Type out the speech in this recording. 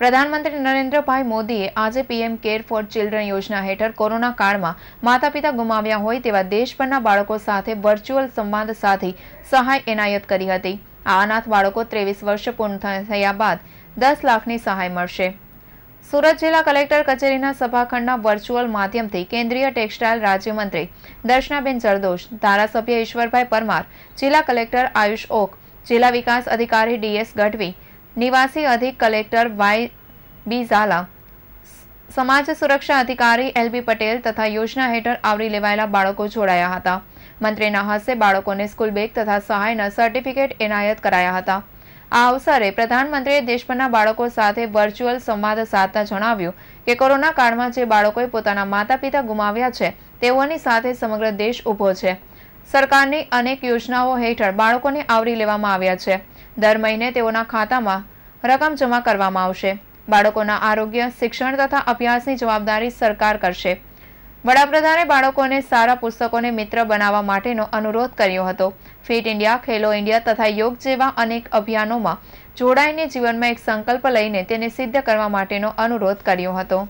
પ્રધાનમંત્રી નરેન્દ્રભાઈ મોદીએ આજે પીએમ કેર ફોર ચિલ્ડ્રન યોજના હેઠળ કોરોના કાળમાં માતા પિતા ગુમાવ્યા હોય તેવા દેશભરના બાળકો સાથે વર્ચ્યુઅલ સંવાદ સાથે સહાય એનાયત કરી હતી આ અનાથ બાળકો ત્રેવીસ વર્ષ પૂર્ણ થયા બાદ દસ લાખની સહાય મળશે સુરત જિલ્લા કલેક્ટર કચેરીના સભાખંડના વર્ચ્યુઅલ માધ્યમથી કેન્દ્રીય ટેક્સટાઇલ રાજ્યમંત્રી દર્શનાબેન જરદોશ ધારાસભ્ય ઈશ્વરભાઈ પરમાર જિલ્લા કલેક્ટર આયુષ ઓક જિલ્લા વિકાસ અધિકારી ડીએસ ગઢવી નિવાસી અધિક કલેક્ટર વાય બી ઝાલા સમાજ સુરક્ષા અધિકારી એલ બી પટેલ તથા યોજના હેઠળ આવરી લેવાયેલા બાળકો જોડાયા હતા મંત્રીના હસ્તે બાળકોને સ્કૂલ બેગ તથા સહાયના સર્ટિફિકેટ એનાયત કરાયા હતા આ અવસરે પ્રધાનમંત્રીએ દેશભરના બાળકો સાથે વર્ચ્યુઅલ સંવાદ સાધતા જણાવ્યું કે કોરોના કાળમાં જે બાળકોએ પોતાના માતા પિતા ગુમાવ્યા છે તેઓની સાથે સમગ્ર દેશ ઊભો છે સરકારની અનેક યોજનાઓ હેઠળ બાળકોને આવરી લેવામાં આવ્યા છે દર મહિને તેઓના ખાતામાં રકમ જમા કરવામાં આવશે બાળકોના આરોગ્ય શિક્ષણ તથા અભ્યાસની જવાબદારી સરકાર કરશે વડાપ્રધાને બાળકોને સારા પુસ્તકોને મિત્ર બનાવવા માટેનો અનુરોધ કર્યો હતો ફિટ ઇન્ડિયા ખેલો ઇન્ડિયા તથા યોગ જેવા અનેક અભિયાનોમાં જોડાઈને જીવનમાં એક સંકલ્પ લઈને તેને સિદ્ધ કરવા માટેનો અનુરોધ કર્યો હતો